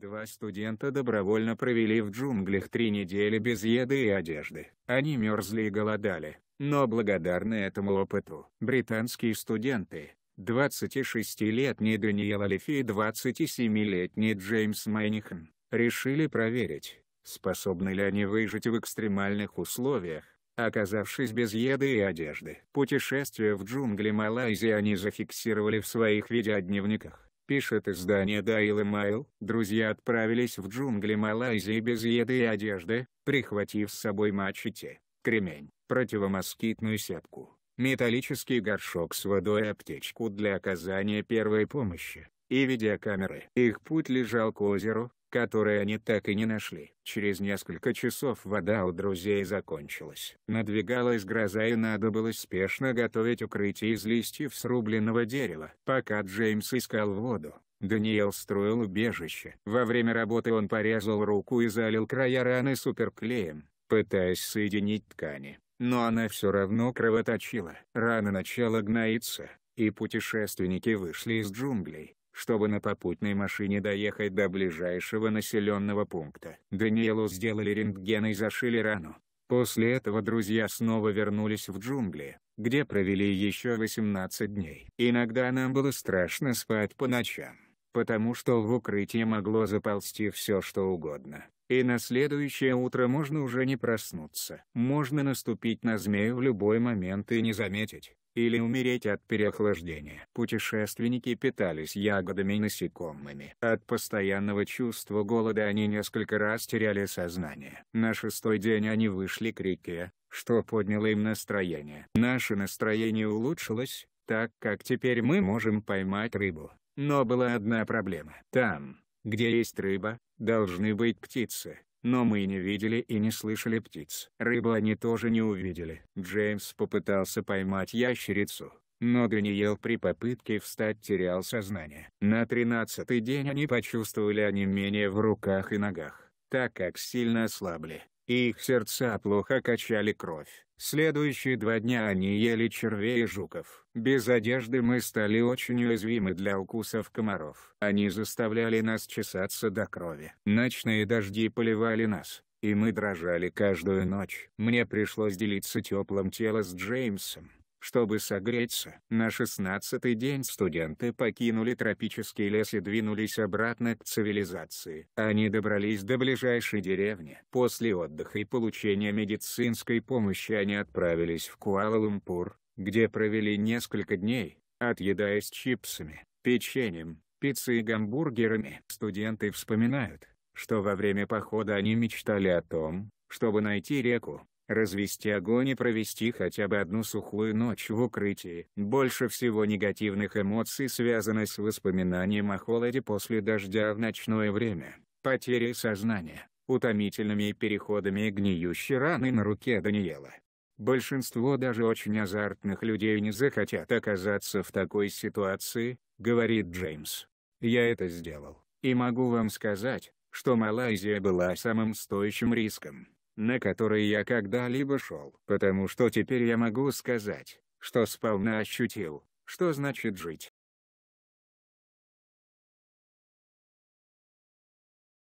Два студента добровольно провели в джунглях три недели без еды и одежды. Они мерзли и голодали, но благодарны этому опыту. Британские студенты, 26-летний Даниэл Алифи и 27-летний Джеймс Майнихан, решили проверить, способны ли они выжить в экстремальных условиях, оказавшись без еды и одежды. Путешествие в джунгли Малайзии они зафиксировали в своих видеодневниках. Пишет издание Daily Mail. Друзья отправились в джунгли Малайзии без еды и одежды, прихватив с собой мачете, кремень, противомоскитную сетку, металлический горшок с водой и аптечку для оказания первой помощи, и видеокамеры. Их путь лежал к озеру, которые они так и не нашли. Через несколько часов вода у друзей закончилась. Надвигалась гроза и надо было спешно готовить укрытие из листьев срубленного дерева. Пока Джеймс искал воду, Даниэл строил убежище. Во время работы он порезал руку и залил края раны суперклеем, пытаясь соединить ткани. Но она все равно кровоточила. Рана начала гноиться, и путешественники вышли из джунглей чтобы на попутной машине доехать до ближайшего населенного пункта. Даниэлу сделали рентген и зашили рану. После этого друзья снова вернулись в джунгли, где провели еще 18 дней. Иногда нам было страшно спать по ночам, потому что в укрытие могло заползти все что угодно. И на следующее утро можно уже не проснуться. Можно наступить на змею в любой момент и не заметить, или умереть от переохлаждения. Путешественники питались ягодами и насекомыми. От постоянного чувства голода они несколько раз теряли сознание. На шестой день они вышли к реке, что подняло им настроение. Наше настроение улучшилось, так как теперь мы можем поймать рыбу. Но была одна проблема. Там, где есть рыба, должны быть птицы. Но мы не видели и не слышали птиц. Рыбу они тоже не увидели. Джеймс попытался поймать ящерицу, но Даниэл при попытке встать терял сознание. На тринадцатый день они почувствовали онемение в руках и ногах, так как сильно ослабли и их сердца плохо качали кровь. Следующие два дня они ели червей и жуков. Без одежды мы стали очень уязвимы для укусов комаров. Они заставляли нас чесаться до крови. Ночные дожди поливали нас, и мы дрожали каждую ночь. Мне пришлось делиться теплым телом с Джеймсом. Чтобы согреться, на шестнадцатый день студенты покинули тропический лес и двинулись обратно к цивилизации. Они добрались до ближайшей деревни. После отдыха и получения медицинской помощи они отправились в Куала-Лумпур, где провели несколько дней, отъедаясь чипсами, печеньем, пиццей и гамбургерами. Студенты вспоминают, что во время похода они мечтали о том, чтобы найти реку, развести огонь и провести хотя бы одну сухую ночь в укрытии. Больше всего негативных эмоций связано с воспоминанием о холоде после дождя в ночное время, потерей сознания, утомительными переходами и гниющей раны на руке Даниэла. Большинство даже очень азартных людей не захотят оказаться в такой ситуации, говорит Джеймс. Я это сделал, и могу вам сказать, что Малайзия была самым стоящим риском на который я когда-либо шел. Потому что теперь я могу сказать, что сполна ощутил, что значит жить.